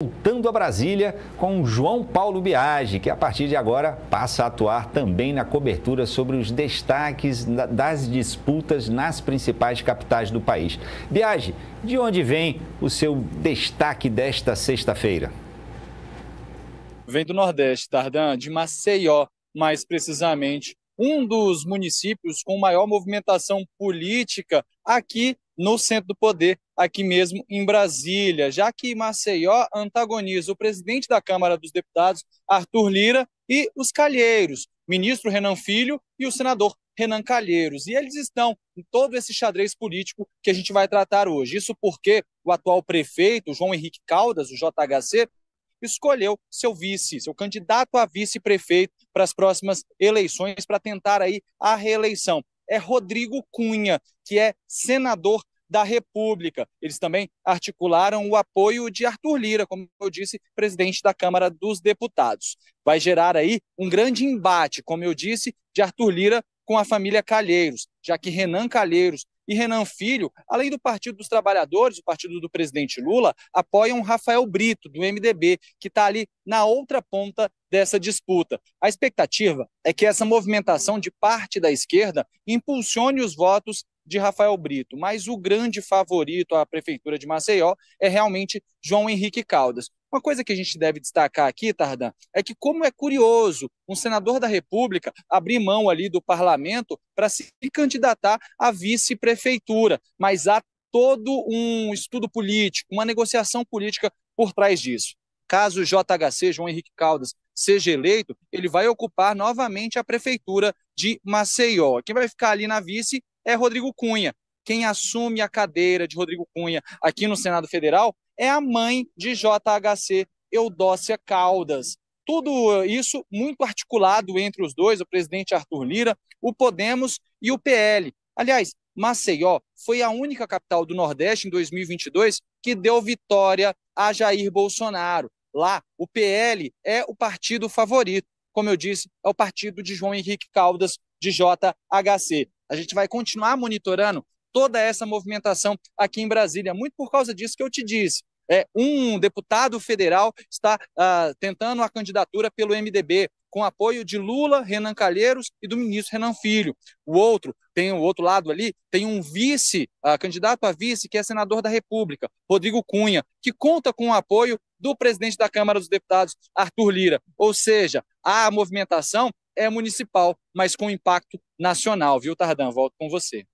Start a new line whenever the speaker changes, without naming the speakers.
Voltando a Brasília com João Paulo Biagi, que a partir de agora passa a atuar também na cobertura sobre os destaques das disputas nas principais capitais do país. Biagi, de onde vem o seu destaque desta sexta-feira? Vem do Nordeste, Tardan, de Maceió, mais precisamente um dos municípios com maior movimentação política aqui no centro do poder, aqui mesmo em Brasília, já que Maceió antagoniza o presidente da Câmara dos Deputados, Arthur Lira, e os Calheiros, ministro Renan Filho e o senador Renan Calheiros. E eles estão em todo esse xadrez político que a gente vai tratar hoje. Isso porque o atual prefeito, João Henrique Caldas, o JHC, escolheu seu vice, seu candidato a vice-prefeito para as próximas eleições para tentar aí a reeleição. É Rodrigo Cunha, que é senador da República. Eles também articularam o apoio de Arthur Lira, como eu disse, presidente da Câmara dos Deputados. Vai gerar aí um grande embate, como eu disse, de Arthur Lira com a família Calheiros, já que Renan Calheiros e Renan Filho, além do Partido dos Trabalhadores, o partido do presidente Lula, apoiam Rafael Brito, do MDB, que está ali na outra ponta dessa disputa. A expectativa é que essa movimentação de parte da esquerda impulsione os votos de Rafael Brito, mas o grande favorito à Prefeitura de Maceió é realmente João Henrique Caldas. Uma coisa que a gente deve destacar aqui, Tardan, é que como é curioso um senador da República abrir mão ali do parlamento para se candidatar à vice-prefeitura, mas há todo um estudo político, uma negociação política por trás disso. Caso o JHC, João Henrique Caldas, seja eleito, ele vai ocupar novamente a prefeitura de Maceió. Quem vai ficar ali na vice é Rodrigo Cunha. Quem assume a cadeira de Rodrigo Cunha aqui no Senado Federal é a mãe de JHC, Eudócia Caldas. Tudo isso muito articulado entre os dois, o presidente Arthur Lira, o Podemos e o PL. Aliás, Maceió foi a única capital do Nordeste em 2022 que deu vitória a Jair Bolsonaro. Lá, o PL é o partido favorito. Como eu disse, é o partido de João Henrique Caldas, de JHC. A gente vai continuar monitorando toda essa movimentação aqui em Brasília, muito por causa disso que eu te disse. É, um deputado federal está ah, tentando a candidatura pelo MDB, com apoio de Lula, Renan Calheiros e do ministro Renan Filho. O outro, tem o outro lado ali, tem um vice, ah, candidato a vice, que é senador da República, Rodrigo Cunha, que conta com o apoio do presidente da Câmara dos Deputados, Arthur Lira. Ou seja, a movimentação é municipal, mas com impacto nacional, viu, Tardan? Volto com você.